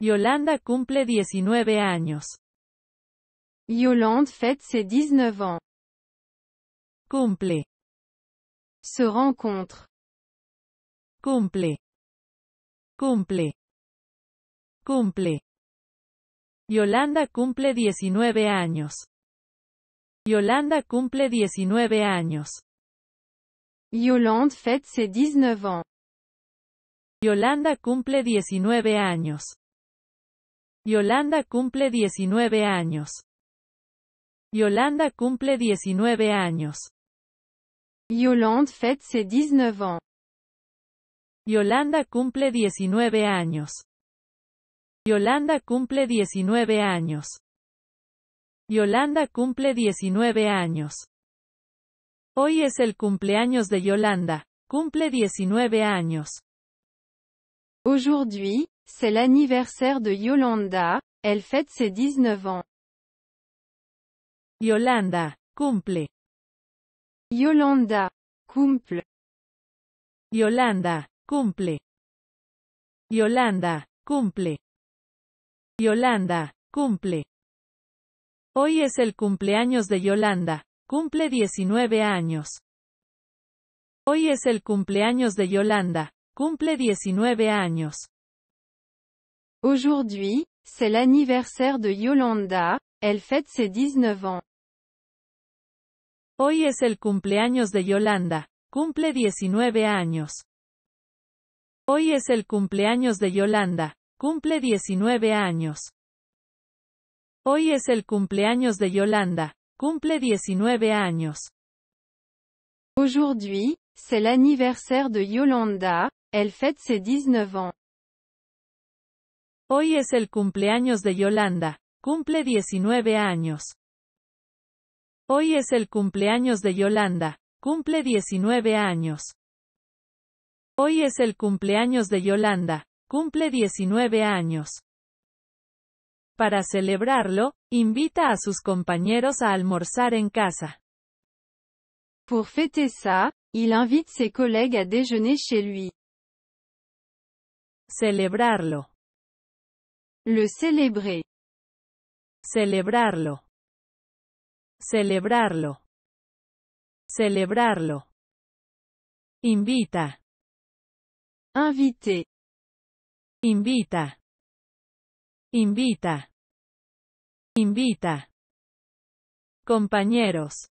Yolanda cumple 19 años. Yolande fête ses 19 ans. Cumple. Se rencontre. Cumple. Cumple. Cumple. Yolanda cumple 19 años. Yolanda cumple 19 años. Yolande fête ses 19 ans. Yolanda cumple 19 años. Yolanda cumple 19 años. Yolanda cumple 19 años. Yolanda fête ses 19 ans. Yolanda cumple 19 años. Yolanda cumple 19 años. Yolanda cumple 19 años. Hoy es el cumpleaños de Yolanda. Cumple 19 años. Aujourd'hui, C'est l'anniversaire de Yolanda, elle fête ses 19 ans. Yolanda, cumple. Yolanda, cumple. Yolanda, cumple. Yolanda, cumple. Yolanda, cumple. Hoy es el cumpleaños de Yolanda, cumple 19 años. Hoy es el cumpleaños de Yolanda, cumple 19 años. Aujourd'hui, c'est l'anniversaire de Yolanda, elle fête ses 19 ans. Hoy es el cumpleaños de Yolanda, cumple 19 años. Hoy es el cumpleaños de Yolanda, cumple 19 años. Hoy es el cumpleaños de Yolanda, cumple 19 años. Aujourd'hui, c'est l'anniversaire de Yolanda, elle fête ses 19 ans. Hoy es el cumpleaños de Yolanda. Cumple 19 años. Hoy es el cumpleaños de Yolanda. Cumple 19 años. Hoy es el cumpleaños de Yolanda. Cumple 19 años. Para celebrarlo, invita a sus compañeros a almorzar en casa. Pour fêter ça, il invite ses collègues à déjeuner chez lui. Celebrarlo. Le celebré. Celebrarlo. Celebrarlo. Celebrarlo. Invita. Invité. Invita. Invita. Invita. Compañeros.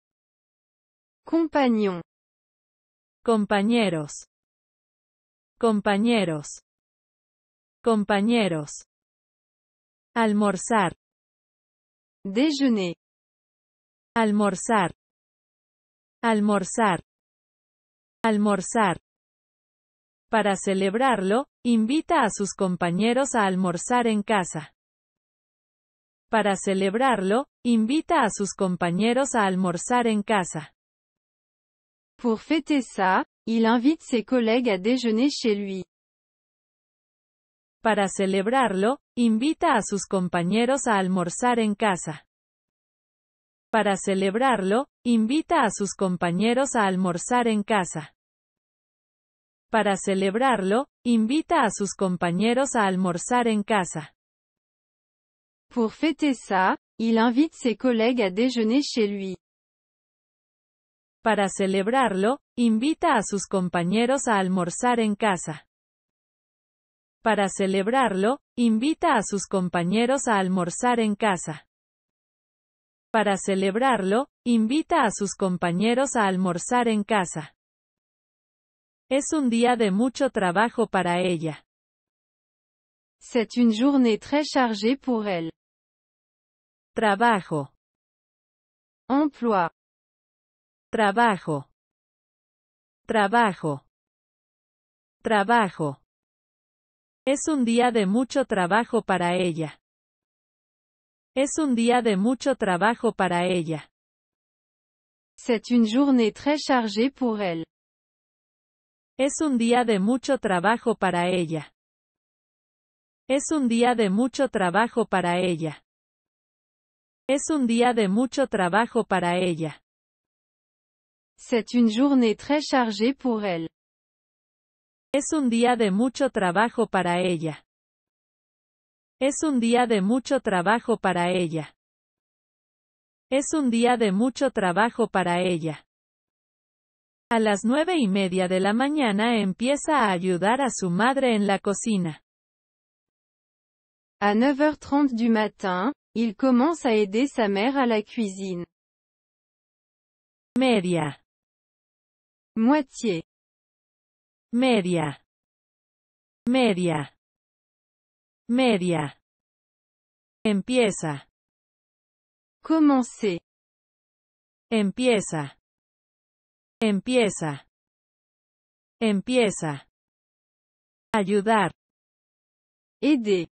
Compañón. Compañeros. Compañeros. Compañeros. Almorzar. Déjeuner. Almorzar. Almorzar. Almorzar. Para celebrarlo, invita a sus compañeros a almorzar en casa. Para celebrarlo, invita a sus compañeros a almorzar en casa. Pour fêter ça, il invite ses collègues à déjeuner chez lui. Para celebrarlo, Invita a sus compañeros a almorzar en casa. Para celebrarlo, invita a sus compañeros a almorzar en casa. Para celebrarlo, invita a sus compañeros a almorzar en casa. Pour fêter ça, il invite ses collègues déjeuner chez lui. Para celebrarlo, invita a sus compañeros a almorzar en casa. Para celebrarlo, Invita a sus compañeros a almorzar en casa. Para celebrarlo, invita a sus compañeros a almorzar en casa. Es un día de mucho trabajo para ella. C'est une journée très chargée pour elle. Trabajo. Emploi. Trabajo. Trabajo. Trabajo. Es un día de mucho trabajo para ella. Es un día de mucho trabajo para ella. C'est une journée très chargée pour elle. Es un día de mucho trabajo para ella. Es un día de mucho trabajo para ella. Es un día de mucho trabajo para ella. C'est une journée très chargée pour elle. Es un día de mucho trabajo para ella. Es un día de mucho trabajo para ella. Es un día de mucho trabajo para ella. A las nueve y media de la mañana empieza a ayudar a su madre en la cocina. A 9h30 du matin, il commence a aider sa mère à la cuisine. Media. Moitié media, media, media. Empieza. Commencer. Empieza. Empieza. Empieza. Ayudar. Aider.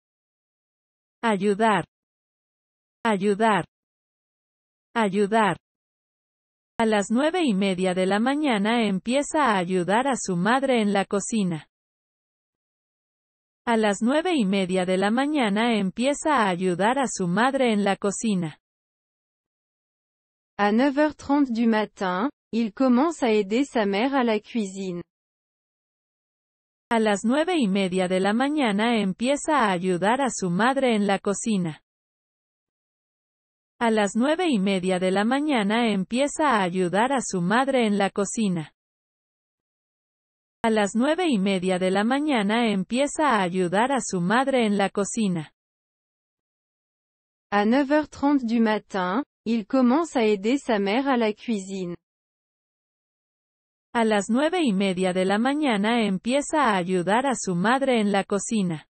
Ayudar. Ayudar. Ayudar. A las nueve y media de la mañana empieza a ayudar a su madre en la cocina. A las nueve y media de la mañana empieza a ayudar a su madre en la cocina. A 9h30 du matin, il commence à aider sa mère à la cuisine. A las nueve y media de la mañana empieza a ayudar a su madre en la cocina. A las nueve y media de la mañana empieza a ayudar a su madre en la cocina. A las nueve y media de la mañana empieza a ayudar a su madre en la cocina. A 9h30 du matin, il commence a aider sa mère à la cuisine. A las nueve y media de la mañana empieza a ayudar a su madre en la cocina.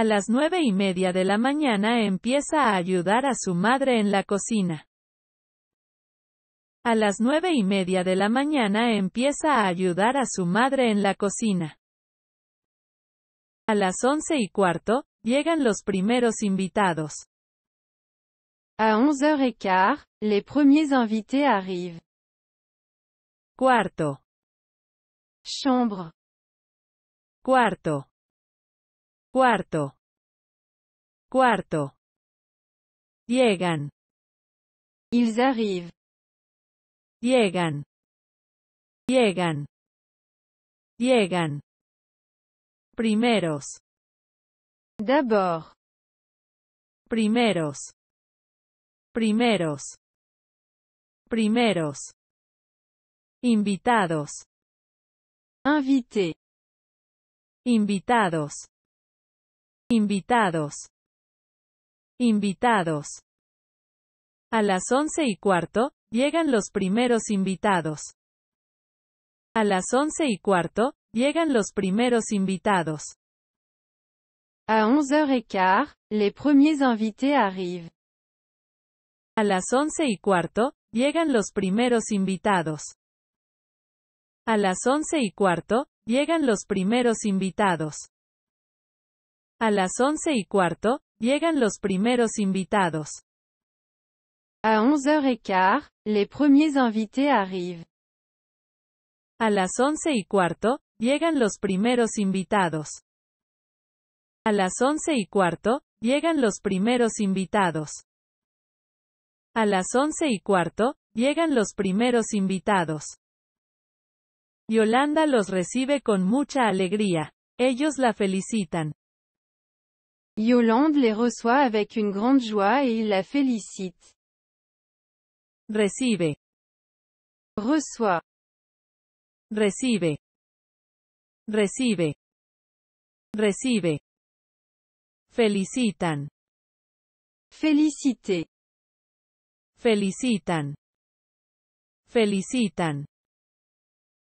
A las nueve y media de la mañana empieza a ayudar a su madre en la cocina. A las nueve y media de la mañana empieza a ayudar a su madre en la cocina. A las once y cuarto, llegan los primeros invitados. A 11h15, les premiers invités arrivent. Cuarto. Chambre. Cuarto. Cuarto. Cuarto. Llegan. Ils arrivent. Llegan. Llegan. Llegan. Primeros. D'abord. Primeros. Primeros. Primeros. Invitados. Invité. Invitados. Invitados. Invitados. A las once y cuarto, llegan los primeros invitados. A las once y cuarto, llegan los primeros invitados. A 11 y les premiers invités arrivent. A las once y cuarto, llegan los primeros invitados. A las once y cuarto, llegan los primeros invitados. A las once y cuarto, llegan los primeros invitados. A 11h15, les premiers invités arrivent. A las once y cuarto, llegan los primeros invitados. A las once y cuarto, llegan los primeros invitados. A las once y cuarto, llegan los primeros invitados. Yolanda los recibe con mucha alegría. Ellos la felicitan. Yolande les reçoit avec une grande joie et il la félicite. Recibe. Reçoit. Recibe. Recibe. Recibe. Felicitan. Felicité. Felicitan. Felicitan.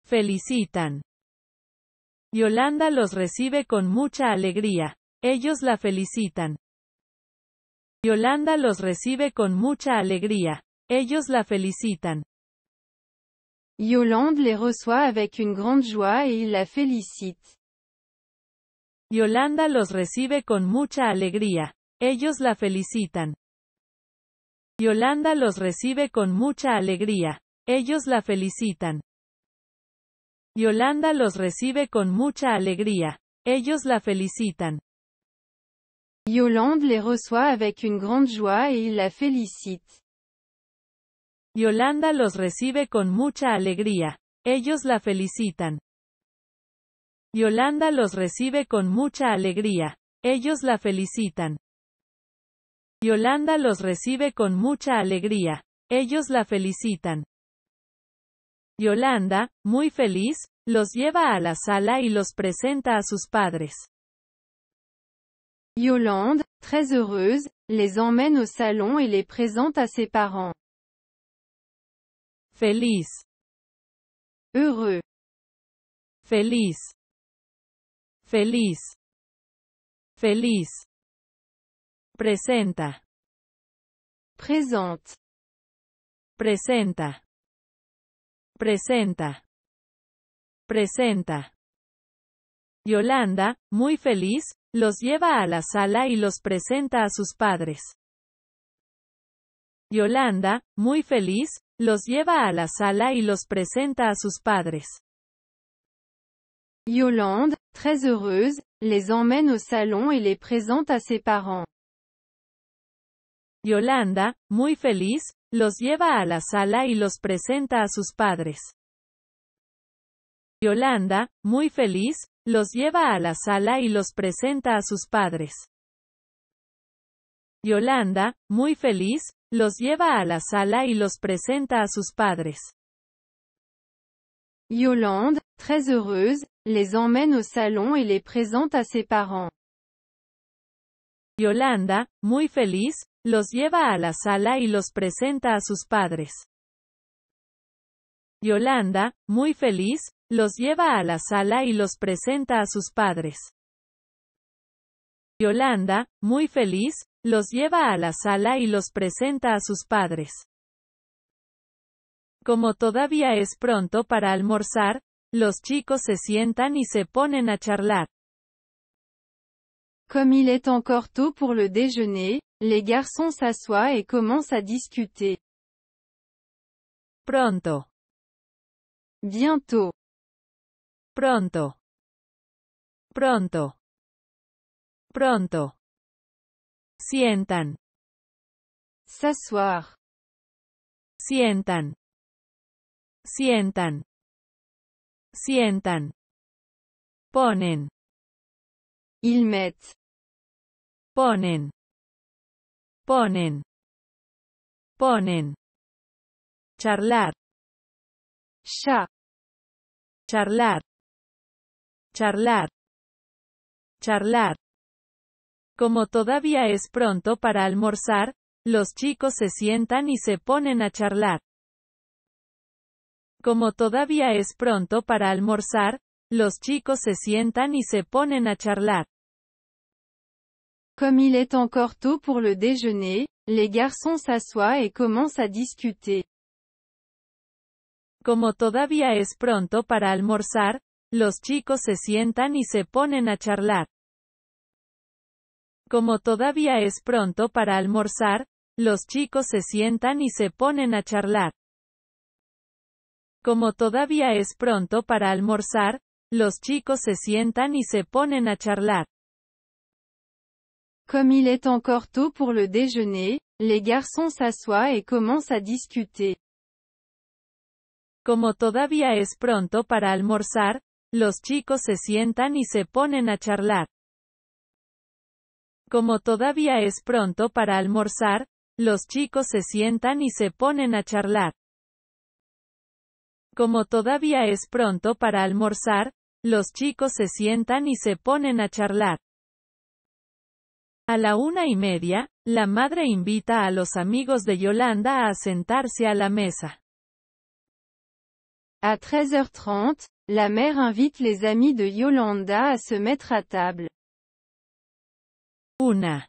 Felicitan. Yolanda los recibe con mucha alegría. Ellos la felicitan. Yolanda los recibe con mucha alegría. Ellos la felicitan. Yolande les reçoit avec une grande joie et la félicite. Yolanda los recibe con mucha alegría. Ellos la felicitan. Yolanda los recibe con mucha alegría. Ellos la felicitan. Yolanda los recibe con mucha alegría. Ellos la felicitan. Yolande les reçoit avec une grande joie et la félicite. Yolanda los recibe con mucha alegría. Ellos la felicitan. Yolanda los recibe con mucha alegría. Ellos la felicitan. Yolanda los recibe con mucha alegría. Ellos la felicitan. Yolanda, muy feliz, los lleva a la sala y los presenta a sus padres. Yolande, très heureuse, les emmène au salon et les présente à ses parents. Feliz. Heureux. Feliz. Feliz. Feliz. Presenta. Présente. Presenta. Presenta. Yolanda, muy feliz, Los lleva a la sala y los presenta a sus padres. Yolanda, muy feliz, los lleva a la sala y los presenta a sus padres. Yolande, très heureuse, les emmène au salon y les présente a ses parents. Yolanda, muy feliz, los lleva a la sala y los presenta a sus padres. Yolanda, muy feliz, los lleva a la sala y los presenta a sus padres. Yolanda, muy feliz, los lleva a la sala y los presenta a sus padres. Yolande, très heureuse, les emmène au salon y les présente a ses parents. Yolanda, muy feliz, los lleva a la sala y los presenta a sus padres. Yolanda, muy feliz, los lleva a la sala y los presenta a sus padres. Yolanda, muy feliz, los lleva a la sala y los presenta a sus padres. Como todavía es pronto para almorzar, los chicos se sientan y se ponen a charlar. Como il est encore tôt pour le déjeuner, les garçons s'assoient et commencent à discuter. Pronto. Bientôt. Pronto. Pronto. Pronto. Sientan. S'asseoir. Sientan. Sientan. Sientan. Ponen. il met Ponen. Ponen. Ponen. Charlar. Cha. Charlar charlar, charlar. Como todavía es pronto para almorzar, los chicos se sientan y se ponen a charlar. Como todavía es pronto para almorzar, los chicos se sientan y se ponen a charlar. Comme il est encore tôt pour le déjeuner, les garçons s'assoient et commencent à discuter. Como todavía es pronto para almorzar, los chicos se sientan y se ponen a charlar. Como todavía es pronto para almorzar, los chicos se sientan y se ponen a charlar. Como todavía es pronto para almorzar, los chicos se sientan y se ponen a charlar. Comme il est encore tôt pour le déjeuner, les garçons s'assoient et commencent à discuter. Como todavía es pronto para almorzar, los chicos se sientan y se ponen a charlar. Como todavía es pronto para almorzar, los chicos se sientan y se ponen a charlar. Como todavía es pronto para almorzar, los chicos se sientan y se ponen a charlar. A la una y media, la madre invita a los amigos de Yolanda a sentarse a la mesa. A 13 La mère invite les amis de Yolanda à se mettre à table. Una.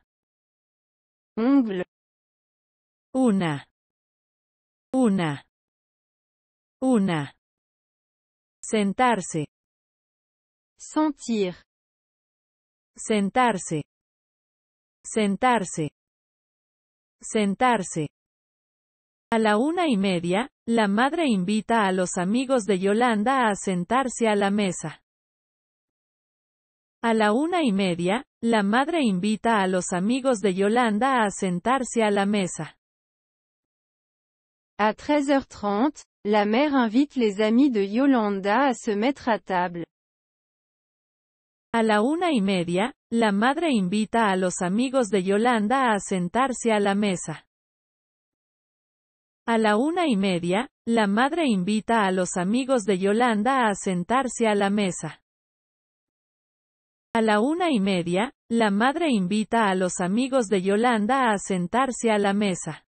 Ongle. Una. Una. Una. Sentarse. Sentir. Sentarse. Sentarse. Sentarse. A la una y media, la madre invita a los amigos de Yolanda a sentarse a la mesa. A la una y media, la madre invita a los amigos de Yolanda a sentarse a la mesa. A 13h30, la mère invite les amis de Yolanda a se mettre à table. A la una y media, la madre invita a los amigos de Yolanda a sentarse a la mesa. A la una y media, la madre invita a los amigos de Yolanda a sentarse a la mesa. A la una y media, la madre invita a los amigos de Yolanda a sentarse a la mesa.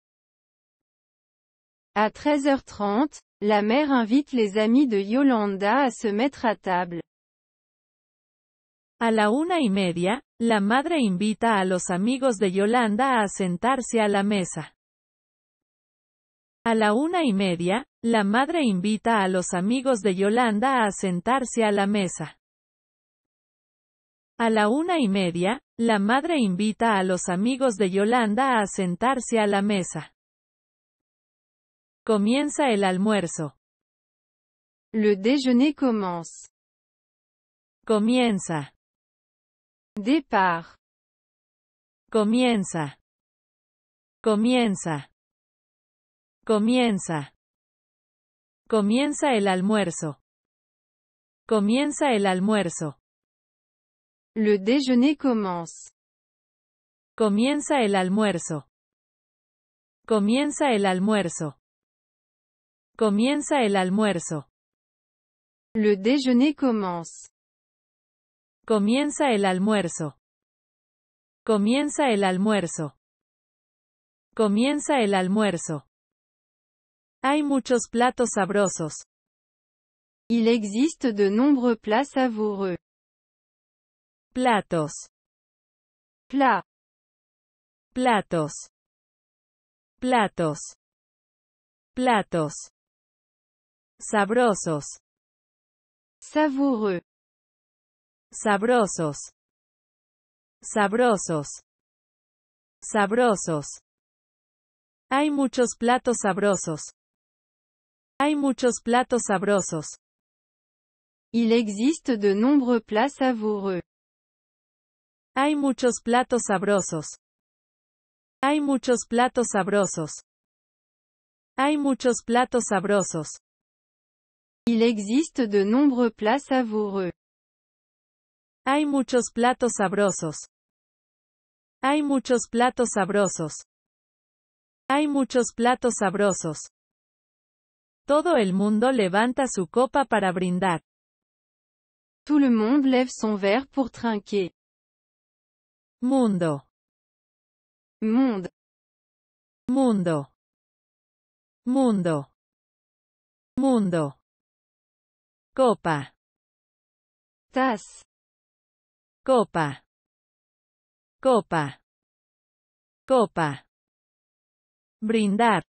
A 13h30, la mère invite les amis de Yolanda a se mettre à table. A la una y media, la madre invita a los amigos de Yolanda a sentarse a la mesa. A la una y media, la madre invita a los amigos de Yolanda a sentarse a la mesa. A la una y media, la madre invita a los amigos de Yolanda a sentarse a la mesa. Comienza el almuerzo. Le déjeuner commence. Comienza. Départ. Comienza. Comienza. Comienza. Comienza el almuerzo. Comienza el almuerzo. Le déjeuner commence. Comienza el almuerzo. Comienza el almuerzo. Comienza el almuerzo. Le déjeuner commence. Comienza el almuerzo. Comienza el almuerzo. Comienza el almuerzo. Hay muchos platos sabrosos. Il existe de nombreux plats savoureux. Platos. Plat. Platos. Platos. Platos. Sabrosos. Savoureux. Sabrosos. Sabrosos. Sabrosos. Hay muchos platos sabrosos. Hay muchos platos sabrosos. Il existe de nombreux plats savoureux. Hay muchos platos sabrosos. Hay muchos platos sabrosos. Hay muchos platos sabrosos. Il existe de nombreux plats savoureux. Hay muchos platos sabrosos. Hay muchos platos sabrosos. Hay muchos platos sabrosos. Todo el mundo levanta su copa para brindar. Tout le monde lève son verre pour trinquer. Mundo. Mundo. Mundo. Mundo. Mundo. Copa. tas. Copa. Copa. Copa. Brindar.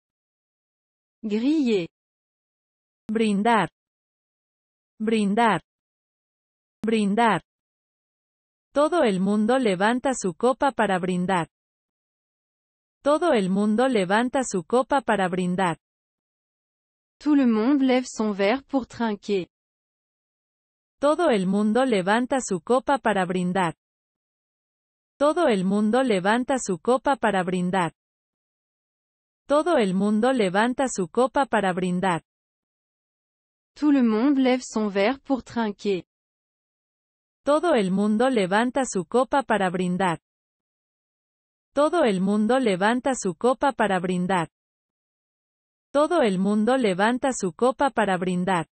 Griller brindar, brindar, brindar. Todo el mundo levanta su copa para brindar. Todo el mundo levanta su copa para brindar. Tout le monde lève son verre pour trinquer. Todo el mundo levanta su copa para brindar. Todo el mundo levanta su copa para brindar. Todo el mundo levanta su copa para brindar. Tout le monde lève son verre pour trinquer. Todo el mundo levanta su copa para brindar. Todo el mundo levanta su copa para brindar. Todo el mundo levanta su copa para brindar.